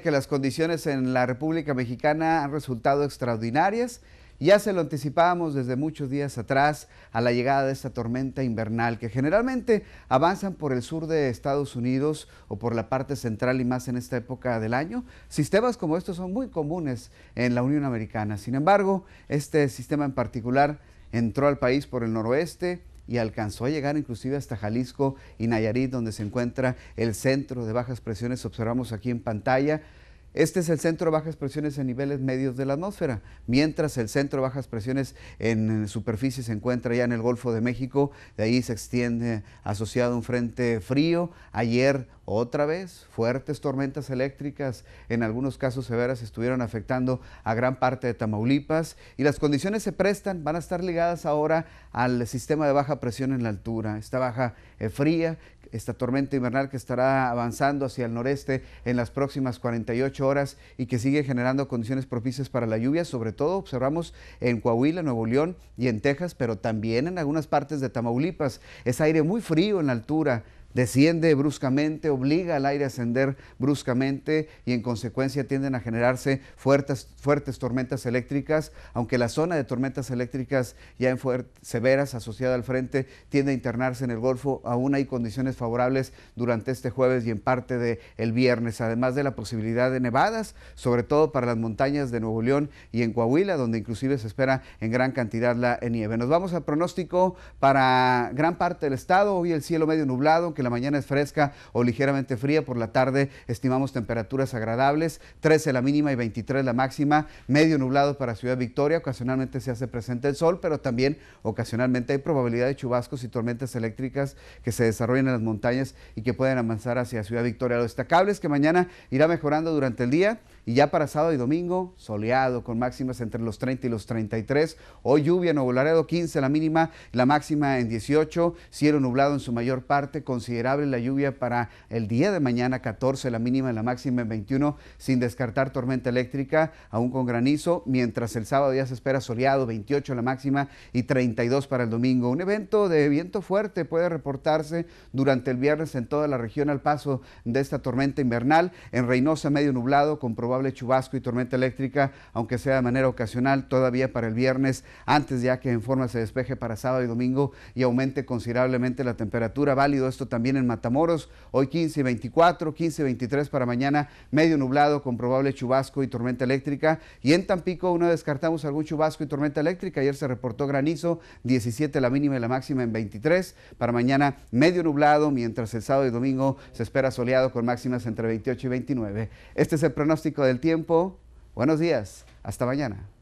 que las condiciones en la República Mexicana han resultado extraordinarias. Ya se lo anticipábamos desde muchos días atrás a la llegada de esta tormenta invernal que generalmente avanzan por el sur de Estados Unidos o por la parte central y más en esta época del año. Sistemas como estos son muy comunes en la Unión Americana. Sin embargo, este sistema en particular entró al país por el noroeste, y alcanzó a llegar inclusive hasta Jalisco y Nayarit, donde se encuentra el centro de bajas presiones. Observamos aquí en pantalla este es el centro de bajas presiones en niveles medios de la atmósfera, mientras el centro de bajas presiones en superficie se encuentra ya en el Golfo de México, de ahí se extiende asociado un frente frío. Ayer otra vez fuertes tormentas eléctricas, en algunos casos severas, estuvieron afectando a gran parte de Tamaulipas y las condiciones se prestan, van a estar ligadas ahora al sistema de baja presión en la altura, esta baja eh, fría, esta tormenta invernal que estará avanzando hacia el noreste en las próximas 48 horas y que sigue generando condiciones propicias para la lluvia. Sobre todo observamos en Coahuila, Nuevo León y en Texas, pero también en algunas partes de Tamaulipas. Es aire muy frío en la altura desciende bruscamente, obliga al aire a ascender bruscamente y en consecuencia tienden a generarse fuertes, fuertes tormentas eléctricas, aunque la zona de tormentas eléctricas ya en severas asociada al frente tiende a internarse en el Golfo, aún hay condiciones favorables durante este jueves y en parte del viernes, además de la posibilidad de nevadas, sobre todo para las montañas de Nuevo León y en Coahuila, donde inclusive se espera en gran cantidad la nieve. Nos vamos al pronóstico para gran parte del estado, hoy el cielo medio nublado, que la mañana es fresca o ligeramente fría. Por la tarde estimamos temperaturas agradables, 13 la mínima y 23 la máxima, medio nublado para Ciudad Victoria. Ocasionalmente se hace presente el sol, pero también ocasionalmente hay probabilidad de chubascos y tormentas eléctricas que se desarrollen en las montañas y que pueden avanzar hacia Ciudad Victoria. Lo destacable es que mañana irá mejorando durante el día. Y ya para sábado y domingo, soleado, con máximas entre los 30 y los 33. Hoy lluvia en Nuevo 15 la mínima, la máxima en 18. Cielo nublado en su mayor parte, considerable la lluvia para el día de mañana, 14 la mínima, la máxima en 21, sin descartar tormenta eléctrica, aún con granizo, mientras el sábado ya se espera soleado, 28 la máxima y 32 para el domingo. Un evento de viento fuerte puede reportarse durante el viernes en toda la región al paso de esta tormenta invernal. En Reynosa, medio nublado, comprobado probable chubasco y tormenta eléctrica, aunque sea de manera ocasional, todavía para el viernes, antes ya que en forma se despeje para sábado y domingo y aumente considerablemente la temperatura. Válido esto también en Matamoros, hoy 15 y 24, 15 23 para mañana, medio nublado con probable chubasco y tormenta eléctrica. Y en Tampico, uno descartamos algún chubasco y tormenta eléctrica. Ayer se reportó granizo, 17 la mínima y la máxima en 23. Para mañana, medio nublado, mientras el sábado y domingo se espera soleado con máximas entre 28 y 29. Este es el pronóstico del tiempo. Buenos días. Hasta mañana.